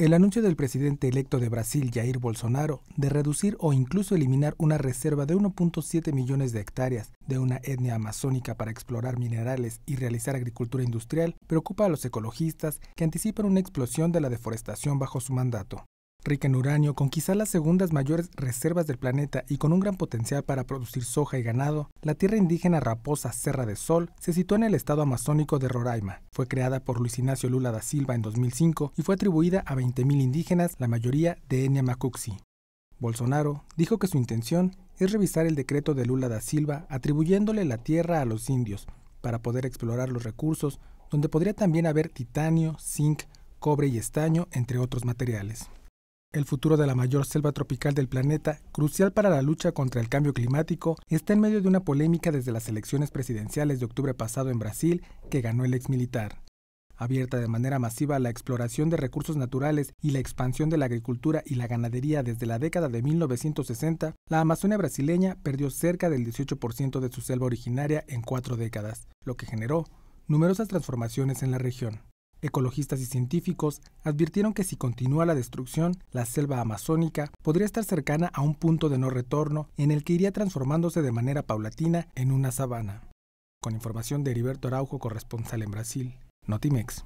El anuncio del presidente electo de Brasil, Jair Bolsonaro, de reducir o incluso eliminar una reserva de 1.7 millones de hectáreas de una etnia amazónica para explorar minerales y realizar agricultura industrial preocupa a los ecologistas que anticipan una explosión de la deforestación bajo su mandato rica en uranio, con quizá las segundas mayores reservas del planeta y con un gran potencial para producir soja y ganado, la tierra indígena Raposa Serra de Sol se sitúa en el estado amazónico de Roraima. Fue creada por Luis Ignacio Lula da Silva en 2005 y fue atribuida a 20.000 indígenas, la mayoría de etnia macuxi. Bolsonaro dijo que su intención es revisar el decreto de Lula da Silva atribuyéndole la tierra a los indios para poder explorar los recursos, donde podría también haber titanio, zinc, cobre y estaño, entre otros materiales. El futuro de la mayor selva tropical del planeta, crucial para la lucha contra el cambio climático, está en medio de una polémica desde las elecciones presidenciales de octubre pasado en Brasil, que ganó el ex militar. Abierta de manera masiva la exploración de recursos naturales y la expansión de la agricultura y la ganadería desde la década de 1960, la Amazonia brasileña perdió cerca del 18% de su selva originaria en cuatro décadas, lo que generó numerosas transformaciones en la región. Ecologistas y científicos advirtieron que si continúa la destrucción, la selva amazónica podría estar cercana a un punto de no retorno en el que iría transformándose de manera paulatina en una sabana. Con información de Heriberto Araujo, corresponsal en Brasil, Notimex.